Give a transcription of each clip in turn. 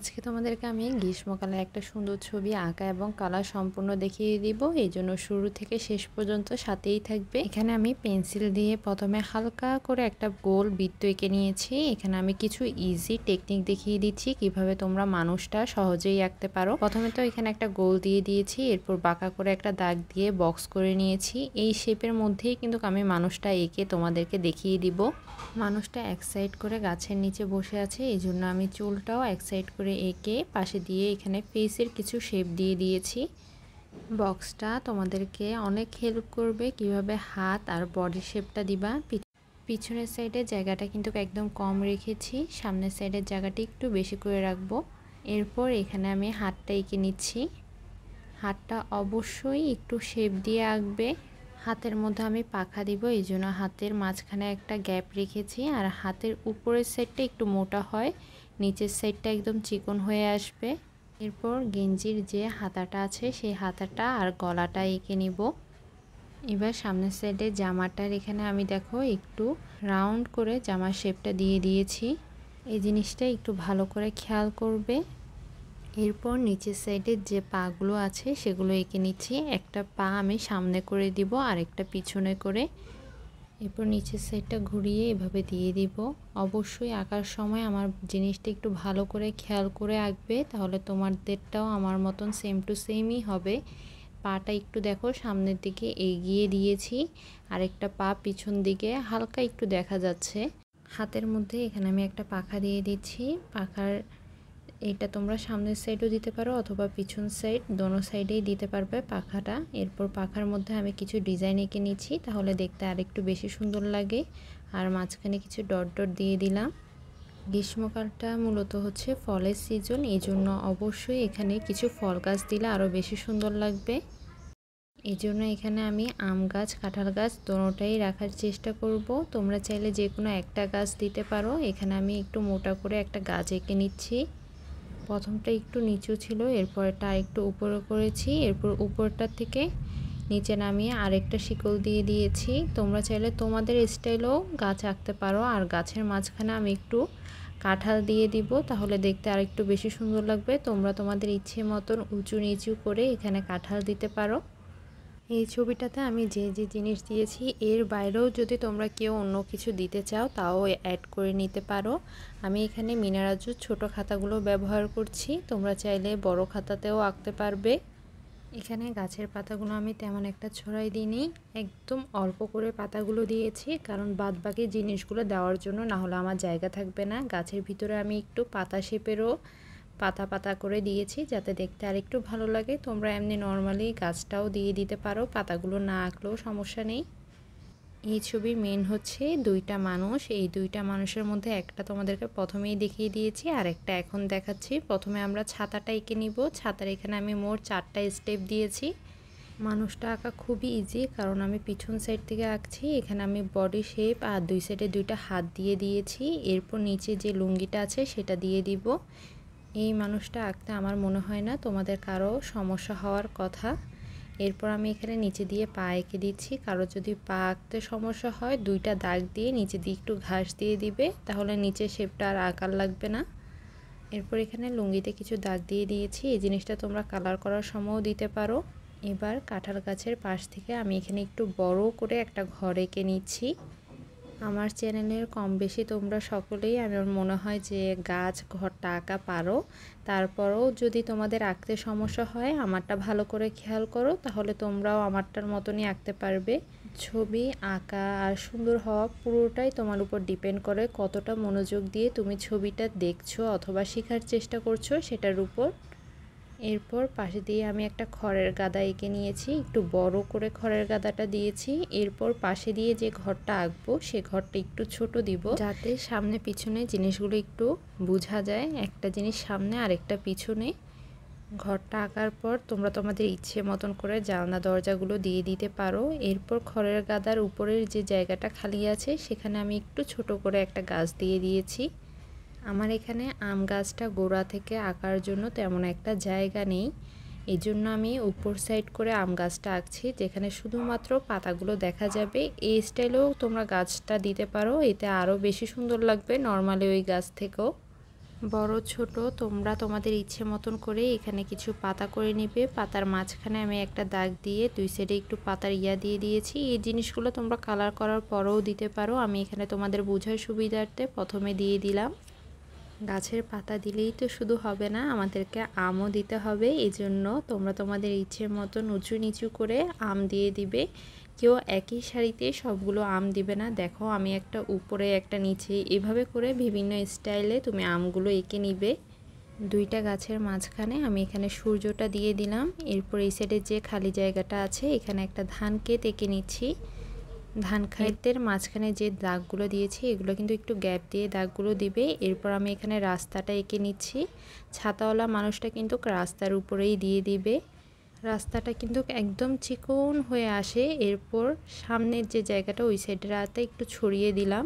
আজকে তোমাদেরকে আমি গ্রীষ্মকালের একটা সুন্দর ছবি আঁকা এবং কালার সম্পূর্ণ দেখিয়ে দিব এই জন্য শুরু থেকে শেষ পর্যন্ত সাথেই থাকবে এখানে আমি পেন্সিল দিয়ে প্রথমে হালকা করে একটা গোল বৃত্ত এঁকে নিয়েছি এখানে আমি কিছু ইজি টেকনিক দেখিয়ে দিচ্ছি কিভাবে তোমরা মানুষটা সহজেই আঁকতে পারো প্রথমে তো এখানে একটা গোল দিয়ে দিয়েছি এরপর বাঁকা করে একটা দাগ দিয়ে বক্স করে নিয়েছি এই শেপের মধ্যেই কিন্তু আমি মানুষটা এঁকে তোমাদেরকে দেখিয়ে দিব মানুষটা এক সাইড করে গাছের নিচে বসে আছে এই জন্য আমি চুলটাও এক সাইড করে করে এঁকে পাশে দিয়ে এখানে ফেসের কিছু শেপ দিয়ে দিয়েছি বক্সটা তোমাদেরকে অনেক হেল্প করবে কিভাবে হাত আর বডি শেপটা দিবা পিছনের সাইডের জায়গাটা কিন্তু একদম কম রেখেছি সামনের সাইডের জায়গাটা একটু বেশি করে রাখবো এরপর এখানে আমি হাতটা এঁকে নিচ্ছি হাতটা অবশ্যই একটু শেপ দিয়ে আঁকবে হাতের মধ্যে আমি পাখা দিব এই জন্য হাতের মাঝখানে একটা গ্যাপ রেখেছি আর হাতের উপরের সাইডটা একটু মোটা হয় নিচের সাইডটা একদম চিকন হয়ে আসবে এরপর গেঞ্জির যে হাতাটা আছে সেই হাতাটা আর গলাটা এঁকে নিব এবার সামনের সাইডে জামাটার এখানে আমি দেখো একটু রাউন্ড করে জামার শেপটা দিয়ে দিয়েছি এই জিনিসটা একটু ভালো করে খেয়াল করবে এরপর নিচের সাইডে যে পাগুলো আছে সেগুলো এঁকে নিচ্ছি একটা পা আমি সামনে করে দিব আর একটা পিছনে করে এরপর নিচের সাইডটা ঘুরিয়ে এভাবে দিয়ে দিব অবশ্যই আঁকার সময় আমার জিনিসটা একটু ভালো করে খেয়াল করে আঁকবে তাহলে দেরটাও আমার মতন সেম টু সেমই হবে পাটা একটু দেখো সামনের দিকে এগিয়ে দিয়েছি আর একটা পা পিছন দিকে হালকা একটু দেখা যাচ্ছে হাতের মধ্যে এখানে আমি একটা পাখা দিয়ে দিচ্ছি পাখার এটা তোমরা সামনের সাইডও দিতে পারো অথবা পিছন সাইড দোনো সাইডেই দিতে পারবে পাখাটা এরপর পাখার মধ্যে আমি কিছু ডিজাইন এঁকে নিয়েছি তাহলে দেখতে আর একটু বেশি সুন্দর লাগে আর মাঝখানে কিছু ডট ডট দিয়ে দিলাম গ্রীষ্মকালটা মূলত হচ্ছে ফলের সিজন এই জন্য অবশ্যই এখানে কিছু ফল গাছ দিলে আরও বেশি সুন্দর লাগবে এই জন্য এখানে আমি আম গাছ কাঁঠাল গাছ দোনোটাই রাখার চেষ্টা করব তোমরা চাইলে যে কোনো একটা গাছ দিতে পারো এখানে আমি একটু মোটা করে একটা গাছ এঁকে নিচ্ছি প্রথমটা একটু নিচু ছিল এরপরটা একটু উপরে করেছি এরপর উপরটা থেকে নিচে নামিয়ে আরেকটা শিকল দিয়ে দিয়েছি তোমরা চাইলে তোমাদের স্টাইলেও গাছ আঁকতে পারো আর গাছের মাঝখানে আমি একটু কাঁঠাল দিয়ে দিব তাহলে দেখতে আর একটু বেশি সুন্দর লাগবে তোমরা তোমাদের ইচ্ছে মতন উঁচু নিচু করে এখানে কাঁঠাল দিতে পারো এই ছবিটাতে আমি যে যে জিনিস দিয়েছি এর বাইরেও যদি তোমরা কেউ অন্য কিছু দিতে চাও তাও অ্যাড করে নিতে পারো আমি এখানে মিনারাজুর ছোট খাতাগুলো ব্যবহার করছি তোমরা চাইলে বড় খাতাতেও আঁকতে পারবে এখানে গাছের পাতাগুলো আমি তেমন একটা ছড়াই দিইনি একদম অল্প করে পাতাগুলো দিয়েছি কারণ বাদবাকি জিনিসগুলো দেওয়ার জন্য না হলে আমার জায়গা থাকবে না গাছের ভিতরে আমি একটু পাতা শেপেরও পাতা পাতা করে দিয়েছি যাতে দেখতে আর একটু ভালো লাগে তোমরা এমনি নর্মালি গাছটাও দিয়ে দিতে পারো পাতাগুলো না আঁকলেও সমস্যা নেই এই ছবির মেন হচ্ছে দুইটা মানুষ এই দুইটা মানুষের মধ্যে একটা তোমাদেরকে প্রথমেই দেখিয়ে দিয়েছি আর একটা এখন দেখাচ্ছি প্রথমে আমরা ছাতাটা এঁকে নিব ছাতার এখানে আমি মোট চারটা স্টেপ দিয়েছি মানুষটা আঁকা খুবই ইজি কারণ আমি পিছন সাইড থেকে আঁকছি এখানে আমি বডি শেপ আর দুই সাইডে দুইটা হাত দিয়ে দিয়েছি এরপর নিচে যে লুঙ্গিটা আছে সেটা দিয়ে দিব এই মানুষটা আঁকতে আমার মনে হয় না তোমাদের কারো সমস্যা হওয়ার কথা এরপর আমি এখানে নিচে দিয়ে পা এঁকে দিচ্ছি কারো যদি পা আঁকতে সমস্যা হয় দুইটা দাগ দিয়ে নিচে দিয়ে একটু ঘাস দিয়ে দিবে তাহলে নিচে শেপটা আর আকার লাগবে না এরপর এখানে লুঙ্গিতে কিছু দাগ দিয়ে দিয়েছি এই জিনিসটা তোমরা কালার করার সময়ও দিতে পারো এবার কাঁঠাল গাছের পাশ থেকে আমি এখানে একটু বড় করে একটা ঘর এঁকে নিচ্ছি আমার চ্যানেলের কম বেশি তোমরা সকলেই আমার মনে হয় যে গাছ ঘরটা আঁকা পারো তারপরও যদি তোমাদের আঁকতে সমস্যা হয় আমারটা ভালো করে খেয়াল করো তাহলে তোমরাও আমারটার মতনই আঁকতে পারবে ছবি আঁকা আর সুন্দর হওয়া পুরোটাই তোমার উপর ডিপেন্ড করে কতটা মনোযোগ দিয়ে তুমি ছবিটা দেখছো অথবা শেখার চেষ্টা করছো সেটার উপর এরপর পাশে দিয়ে আমি একটা খড়ের গাদা এঁকে নিয়েছি একটু বড় করে খড়ের গাদাটা দিয়েছি এরপর পাশে দিয়ে যে ঘরটা আঁকবো সে ঘরটা একটু ছোট দিব যাতে সামনে পিছনে জিনিসগুলো একটু বোঝা যায় একটা জিনিস সামনে আরেকটা পিছনে ঘরটা আঁকার পর তোমরা তোমাদের ইচ্ছে মতন করে জানলা দরজাগুলো দিয়ে দিতে পারো এরপর খড়ের গাদার উপরের যে জায়গাটা খালি আছে সেখানে আমি একটু ছোট করে একটা গাছ দিয়ে দিয়েছি আমার এখানে আম গাছটা গোড়া থেকে আঁকার জন্য তেমন একটা জায়গা নেই এই জন্য আমি উপর সাইড করে আম গাছটা আঁকছি যেখানে শুধুমাত্র পাতাগুলো দেখা যাবে এই স্টাইলেও তোমরা গাছটা দিতে পারো এতে আরও বেশি সুন্দর লাগবে নর্মালি ওই গাছ থেকেও বড় ছোট তোমরা তোমাদের ইচ্ছে মতন করে এখানে কিছু পাতা করে নিবে পাতার মাঝখানে আমি একটা দাগ দিয়ে দুই সাইডে একটু পাতার ইয়া দিয়ে দিয়েছি এই জিনিসগুলো তোমরা কালার করার পরেও দিতে পারো আমি এখানে তোমাদের বোঝার সুবিধার্থে প্রথমে দিয়ে দিলাম গাছের পাতা দিলেই তো শুধু হবে না আমাদেরকে আমও দিতে হবে এই জন্য তোমরা তোমাদের ইচ্ছে মতন উঁচু নিচু করে আম দিয়ে দিবে কেউ একই শাড়িতে সবগুলো আম দিবে না দেখো আমি একটা উপরে একটা নিচে এভাবে করে বিভিন্ন স্টাইলে তুমি আমগুলো এঁকে নিবে দুইটা গাছের মাঝখানে আমি এখানে সূর্যটা দিয়ে দিলাম এরপর এই সাইডে যে খালি জায়গাটা আছে এখানে একটা ধান কেত এঁকে নিচ্ছি ধান খাইতের মাঝখানে যে দাগগুলো দিয়েছি এগুলো কিন্তু একটু গ্যাপ দিয়ে দাগগুলো দিবে এরপর আমি এখানে রাস্তাটা এঁকে নিচ্ছি ছাতাওয়ালা মানুষটা কিন্তু রাস্তার উপরেই দিয়ে দিবে রাস্তাটা কিন্তু একদম চিকন হয়ে আসে এরপর সামনের যে জায়গাটা ওই সাইডে রাতে একটু ছড়িয়ে দিলাম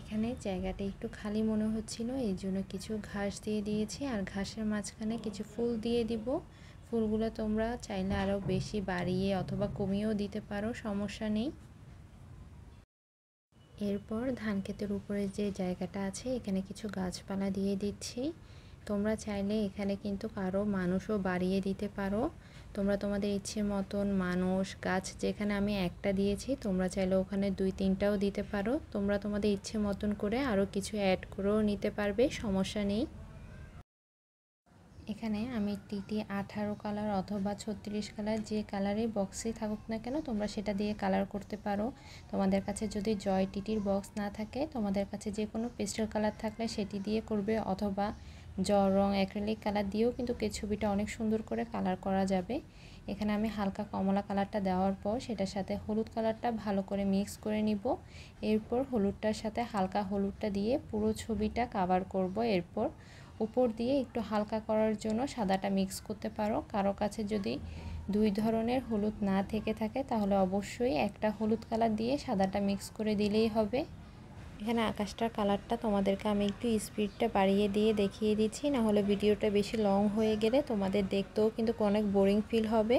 এখানে জায়গাটা একটু খালি মনে হচ্ছিল এই জন্য কিছু ঘাস দিয়ে দিয়েছি আর ঘাসের মাঝখানে কিছু ফুল দিয়ে দিব ফুলগুলো তোমরা চাইলে আরও বেশি বাড়িয়ে অথবা কমিয়েও দিতে পারো সমস্যা নেই এরপর ধান ক্ষেতের উপরে যে জায়গাটা আছে এখানে কিছু গাছপালা দিয়ে দিচ্ছি তোমরা চাইলে এখানে কিন্তু কারো মানুষও বাড়িয়ে দিতে পারো তোমরা তোমাদের ইচ্ছে মতন মানুষ গাছ যেখানে আমি একটা দিয়েছি তোমরা চাইলে ওখানে দুই তিনটাও দিতে পারো তোমরা তোমাদের ইচ্ছে মতন করে আরও কিছু অ্যাড করেও নিতে পারবে সমস্যা নেই এখানে আমি টিটি আঠারো কালার অথবা ছত্রিশ কালার যে কালারের বক্সে থাকুক না কেন তোমরা সেটা দিয়ে কালার করতে পারো তোমাদের কাছে যদি জয় টিটির বক্স না থাকে তোমাদের কাছে যে কোনো পেস্টেল কালার থাকলে সেটি দিয়ে করবে অথবা জল রং অ্যাক্রেলিক কালার দিয়েও কিন্তু কে ছবিটা অনেক সুন্দর করে কালার করা যাবে এখানে আমি হালকা কমলা কালারটা দেওয়ার পর সেটার সাথে হলুদ কালারটা ভালো করে মিক্স করে নিব এরপর হলুদটার সাথে হালকা হলুদটা দিয়ে পুরো ছবিটা কাভার করব এরপর উপর দিয়ে একটু হালকা করার জন্য সাদাটা মিক্স করতে পারো কারো কাছে যদি দুই ধরনের হলুদ না থেকে থাকে তাহলে অবশ্যই একটা হলুদ কালার দিয়ে সাদাটা মিক্স করে দিলেই হবে এখানে আকাশটার কালারটা তোমাদেরকে আমি একটু স্পিডটা বাড়িয়ে দিয়ে দেখিয়ে দিচ্ছি নাহলে ভিডিওটা বেশি লং হয়ে গেলে তোমাদের দেখতেও কিন্তু অনেক বোরিং ফিল হবে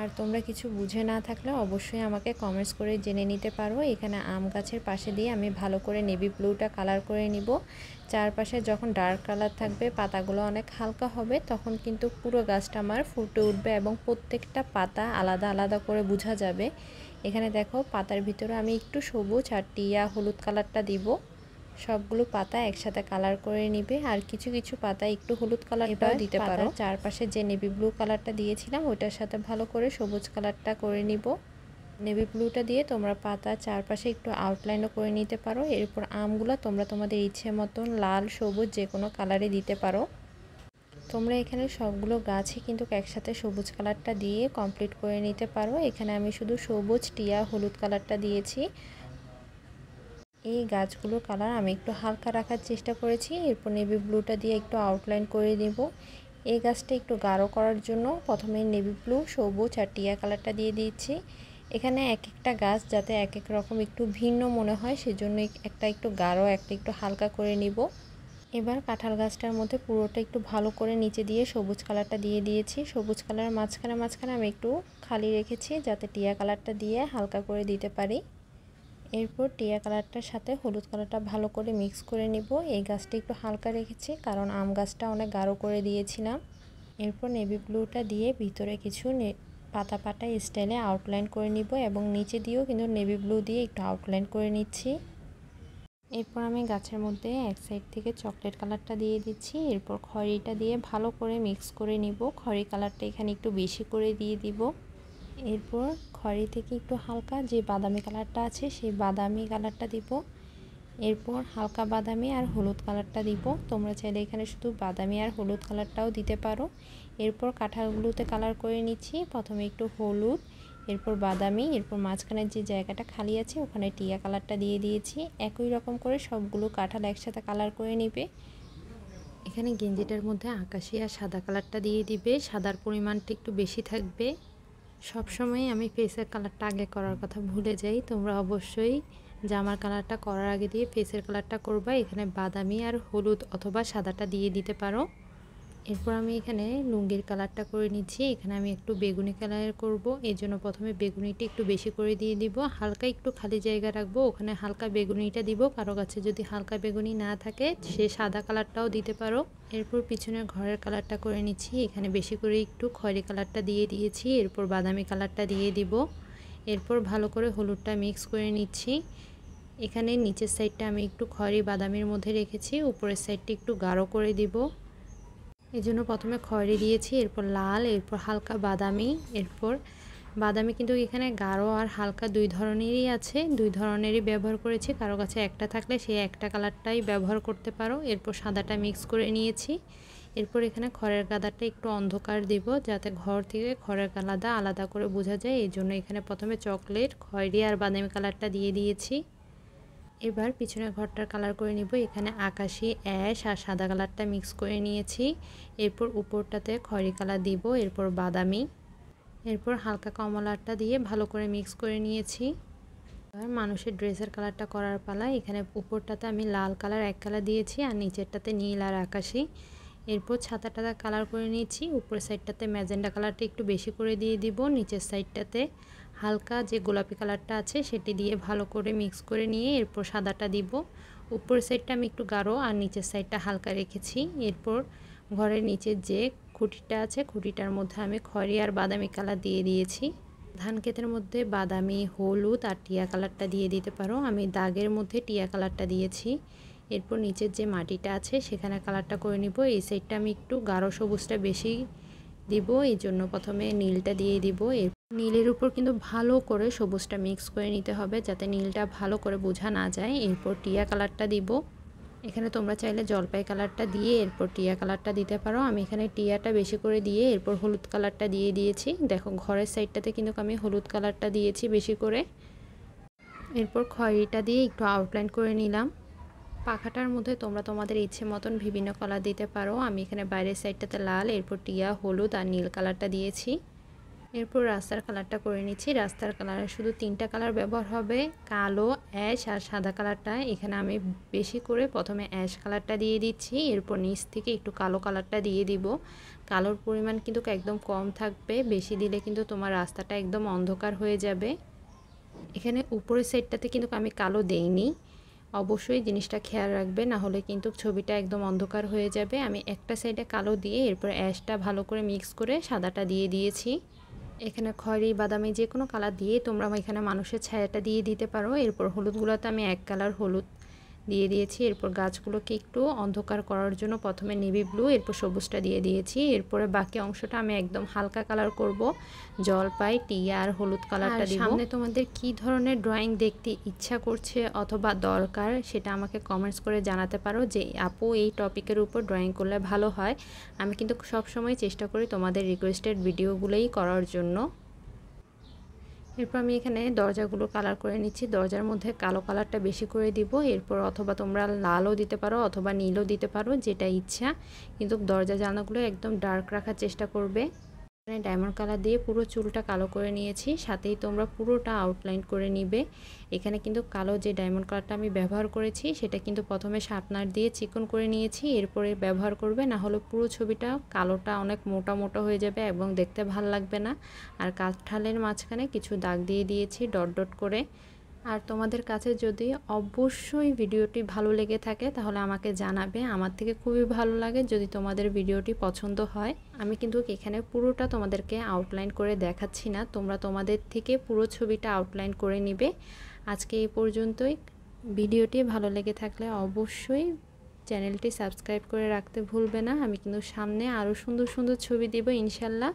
আর তোমরা কিছু বুঝে না থাকলে অবশ্যই আমাকে কমেন্টস করে জেনে নিতে পারো এখানে আম গাছের পাশে দিয়ে আমি ভালো করে নেভি ব্লুটা কালার করে নিব চারপাশে যখন ডার্ক কালার থাকবে পাতাগুলো অনেক হালকা হবে তখন কিন্তু পুরো গাছটা আমার ফুটে উঠবে এবং প্রত্যেকটা পাতা আলাদা আলাদা করে বোঝা যাবে এখানে দেখো পাতার ভিতরে আমি একটু সবুজ আর টিয়া হলুদ কালারটা দিব সবগুলো পাতা একসাথে কালার করে নিবে আর কিছু কিছু পাতা একটু হলুদ কালারটাও দিতে পারো চারপাশে যে নেভি ব্লু কালারটা দিয়েছিলাম ওইটার সাথে ভালো করে সবুজ কালারটা করে নিব নেভি ব্লুটা দিয়ে তোমরা পাতা চারপাশে একটু আউটলাইনও করে নিতে পারো এরপর আমগুলো তোমরা তোমাদের ইচ্ছে মতন লাল সবুজ যে কোনো কালারে দিতে পারো তোমরা এখানে সবগুলো গাছই কিন্তু একসাথে সবুজ কালারটা দিয়ে কমপ্লিট করে নিতে পারো এখানে আমি শুধু সবুজ টিয়া হলুদ কালারটা দিয়েছি এই গাছগুলোর কালার আমি একটু হালকা রাখার চেষ্টা করেছি এরপর নেভি ব্লুটা দিয়ে একটু আউটলাইন করে নেব এই গাছটা একটু গাঢ় করার জন্য প্রথমে নেভি ব্লু সবুজ আর টিয়া কালারটা দিয়ে দিচ্ছি এখানে এক একটা গাছ যাতে এক এক রকম একটু ভিন্ন মনে হয় সেজন্য একটা একটু গাঢ় একটা একটু হালকা করে নিব এবার কাঁঠাল গাছটার মধ্যে পুরোটা একটু ভালো করে নিচে দিয়ে সবুজ কালারটা দিয়ে দিয়েছি সবুজ কালার মাঝখানে মাঝখানে আমি একটু খালি রেখেছি যাতে টিয়া কালারটা দিয়ে হালকা করে দিতে পারি এরপর টিয়া কালারটার সাথে হলুদ কালারটা ভালো করে মিক্স করে নিব এই গাছটা একটু হালকা রেখেছি কারণ আম গাছটা অনেক গাঢ় করে দিয়েছিলাম এরপর নেভি ব্লুটা দিয়ে ভিতরে কিছু পাতা পাতা স্টাইলে আউটলাইন করে নিব এবং নিচে দিয়েও কিন্তু নেভি ব্লু দিয়ে একটু আউটলাইন করে নিচ্ছি এরপর আমি গাছের মধ্যে এক সাইড থেকে চকলেট কালারটা দিয়ে দিচ্ছি এরপর খড়িটা দিয়ে ভালো করে মিক্স করে নিব খড়ি কালারটা এখানে একটু বেশি করে দিয়ে দিব এরপর খড়ি থেকে একটু হালকা যে বাদামি কালারটা আছে সেই বাদামি কালারটা দিব এরপর হালকা বাদামি আর হলুদ কালারটা দিব তোমরা চাইলে এখানে শুধু বাদামি আর হলুদ কালারটাও দিতে পারো এরপর কাঁঠালগুলোতে কালার করে নিচ্ছি প্রথমে একটু হলুদ এরপর বাদামি এরপর মাঝখানের যে জায়গাটা খালি আছে ওখানে টিয়া কালারটা দিয়ে দিয়েছি একই রকম করে সবগুলো কাঁঠাল একসাথে কালার করে নেবে এখানে গেঞ্জিটার মধ্যে আকাশি আর সাদা কালারটা দিয়ে দিবে সাদার পরিমাণটা একটু বেশি থাকবে সবসময় আমি ফেসের কালারটা আগে করার কথা ভুলে যাই তোমরা অবশ্যই জামার কালারটা করার আগে দিয়ে ফেসের কালারটা করবা এখানে বাদামি আর হলুদ অথবা সাদাটা দিয়ে দিতে পারো এরপর আমি এখানে লুঙ্গির কালারটা করে নিচ্ছি এখানে আমি একটু বেগুনি কালার করব এই জন্য প্রথমে বেগুনিটা একটু বেশি করে দিয়ে দিব হালকা একটু খালি জায়গা রাখবো ওখানে হালকা বেগুনিটা দিব কারো কাছে যদি হালকা বেগুনি না থাকে সে সাদা কালারটাও দিতে পারো এরপর পিছনের ঘরের কালারটা করে নিচ্ছি এখানে বেশি করে একটু খয়েরি কালারটা দিয়ে দিয়েছি এরপর বাদামি কালারটা দিয়ে দিব এরপর ভালো করে হলুদটা মিক্স করে নিচ্ছি এখানে নিচের সাইডটা আমি একটু খয়রি বাদামির মধ্যে রেখেছি উপরের সাইডটা একটু গাঢ় করে দিব এই জন্য প্রথমে খয়রি দিয়েছি এরপর লাল এরপর হালকা বাদামি এরপর বাদামি কিন্তু এখানে গাঢ় আর হালকা দুই ধরনেরই আছে দুই ধরনেরই ব্যবহার করেছি কারো কাছে একটা থাকলে সেই একটা কালারটাই ব্যবহার করতে পারো এরপর সাদাটা মিক্স করে নিয়েছি এরপর এখানে খড়ের গাদাটা একটু অন্ধকার দিব যাতে ঘর থেকে খড়ের গালাদা আলাদা করে বোঝা যায় এই জন্য এখানে প্রথমে চকলেট খয়রি আর বাদামি কালারটা দিয়ে দিয়েছি এবার পিছনের ঘরটার কালার করে নিব এখানে আকাশি অ্যাশ আর সাদা কালারটা মিক্স করে নিয়েছি এরপর উপরটাতে খড়ি কালার দিব এরপর বাদামি এরপর হালকা কমলাটা দিয়ে ভালো করে মিক্স করে নিয়েছি এবার মানুষের ড্রেসের কালারটা করার পালা এখানে উপরটাতে আমি লাল কালার এক কালার দিয়েছি আর নিচেরটাতে নীল আর আকাশি এরপর ছাতাটাতে কালার করে নিয়েছি উপরের সাইডটাতে ম্যাজেন্ডা কালারটা একটু বেশি করে দিয়ে দিব নিচের সাইডটাতে হালকা যে গোলাপি কালারটা আছে সেটি দিয়ে ভালো করে মিক্স করে নিয়ে এরপর সাদাটা দিব উপরের সাইডটা আমি একটু গাঢ় আর নিচের সাইডটা হালকা রেখেছি এরপর ঘরের নিচের যে খুঁটিটা আছে খুঁটিটার মধ্যে আমি খড়ি আর বাদামি কালার দিয়ে দিয়েছি ধান ক্ষেতের মধ্যে বাদামি হলুদ আর টিয়া কালারটা দিয়ে দিতে পারো আমি দাগের মধ্যে টিয়া কালারটা দিয়েছি এরপর নিচের যে মাটিটা আছে সেখানে কালারটা করে নিব এই সাইডটা আমি একটু গাঢ় সবুজটা বেশি দিব এই জন্য প্রথমে নীলটা দিয়ে দিব এর নীলের উপর কিন্তু ভালো করে সবুজটা মিক্স করে নিতে হবে যাতে নীলটা ভালো করে বোঝা না যায় এরপর টিয়া কালারটা দিব এখানে তোমরা চাইলে জলপাই কালারটা দিয়ে এরপর টিয়া কালারটা দিতে পারো আমি এখানে টিয়াটা বেশি করে দিয়ে এরপর হলুদ কালারটা দিয়ে দিয়েছি দেখো ঘরের সাইডটাতে কিন্তু আমি হলুদ কালারটা দিয়েছি বেশি করে এরপর খয়েরিটা দিয়ে একটু আউটলাইন করে নিলাম পাখাটার মধ্যে তোমরা তোমাদের ইচ্ছে মতন বিভিন্ন কালার দিতে পারো আমি এখানে বাইরের সাইডটাতে লাল এরপর টিয়া হলুদ আর নীল কালারটা দিয়েছি এরপর রাস্তার কালারটা করে নিচ্ছি রাস্তার কালারে শুধু তিনটা কালার ব্যবহার হবে কালো অ্যাশ আর সাদা কালারটা এখানে আমি বেশি করে প্রথমে অ্যাশ কালারটা দিয়ে দিচ্ছি এরপর নিচ থেকে একটু কালো কালারটা দিয়ে দিব কালোর পরিমাণ কিন্তু একদম কম থাকবে বেশি দিলে কিন্তু তোমার রাস্তাটা একদম অন্ধকার হয়ে যাবে এখানে উপরের সাইডটাতে কিন্তু আমি কালো দেইনি অবশ্যই জিনিসটা খেয়াল রাখবে না হলে কিন্তু ছবিটা একদম অন্ধকার হয়ে যাবে আমি একটা সাইডে কালো দিয়ে এরপর অ্যাশটা ভালো করে মিক্স করে সাদাটা দিয়ে দিয়েছি এখানে খয়েরি বাদামি যে কোনো কালার দিয়ে তোমরা এখানে মানুষের ছায়াটা দিয়ে দিতে পারো এরপর হলুদগুলোতে আমি এক কালার হলুদ দিয়ে দিয়েছি এরপর গাছগুলোকে একটু অন্ধকার করার জন্য প্রথমে নেভি ব্লু এরপর সবুজটা দিয়ে দিয়েছি এরপরে বাকি অংশটা আমি একদম হালকা কালার করব জলপাই টিয়া আর হলুদ কালারটা দিব সামনে তোমাদের কি ধরনের ড্রয়িং দেখতে ইচ্ছা করছে অথবা দরকার সেটা আমাকে কমেন্টস করে জানাতে পারো যে আপু এই টপিকের উপর ড্রয়িং করলে ভালো হয় আমি কিন্তু সবসময় চেষ্টা করি তোমাদের রিকোয়েস্টেড ভিডিওগুলোই করার জন্য এরপর আমি এখানে দরজাগুলো কালার করে নিচ্ছি দরজার মধ্যে কালো কালারটা বেশি করে দিব এরপর অথবা তোমরা লালও দিতে পারো অথবা নীলও দিতে পারো যেটা ইচ্ছা কিন্তু দরজা জানাগুলো একদম ডার্ক রাখার চেষ্টা করবে এখানে ডায়মন্ড কালার দিয়ে পুরো চুলটা কালো করে নিয়েছি সাথেই তোমরা পুরোটা আউটলাইন করে নিবে এখানে কিন্তু কালো যে ডায়মন্ড কালারটা আমি ব্যবহার করেছি সেটা কিন্তু প্রথমে শার্পনার দিয়ে চিকন করে নিয়েছি এরপরে ব্যবহার করবে না হলে পুরো ছবিটা কালোটা অনেক মোটা মোটা হয়ে যাবে এবং দেখতে ভাল লাগবে না আর কাঁঠালের মাঝখানে কিছু দাগ দিয়ে দিয়েছি ডট ডট করে আর তোমাদের কাছে যদি অবশ্যই ভিডিওটি ভালো লেগে থাকে তাহলে আমাকে জানাবে আমার থেকে খুবই ভালো লাগে যদি তোমাদের ভিডিওটি পছন্দ হয় আমি কিন্তু এখানে পুরোটা তোমাদেরকে আউটলাইন করে দেখাচ্ছি না তোমরা তোমাদের থেকে পুরো ছবিটা আউটলাইন করে নিবে আজকে এই পর্যন্তই ভিডিওটি ভালো লেগে থাকলে অবশ্যই চ্যানেলটি সাবস্ক্রাইব করে রাখতে ভুলবে না আমি কিন্তু সামনে আরও সুন্দর সুন্দর ছবি দেব ইনশাল্লাহ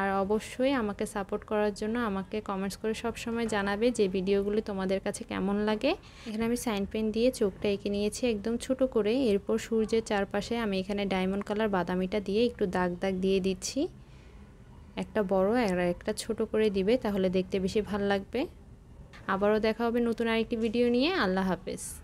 আর অবশ্যই আমাকে সাপোর্ট করার জন্য আমাকে কমেন্টস করে সব সময় জানাবে যে ভিডিওগুলি তোমাদের কাছে কেমন লাগে এখানে আমি সাইন পেন দিয়ে চোখটা এঁকে নিয়েছি একদম ছোট করে এরপর সূর্যের চারপাশে আমি এখানে ডায়মন্ড কালার বাদামিটা দিয়ে একটু দাগ দাগ দিয়ে দিচ্ছি একটা বড় আর একটা ছোট করে দিবে তাহলে দেখতে বেশি ভাল লাগবে আবারও দেখা হবে নতুন আরেকটি ভিডিও নিয়ে আল্লাহ হাফেজ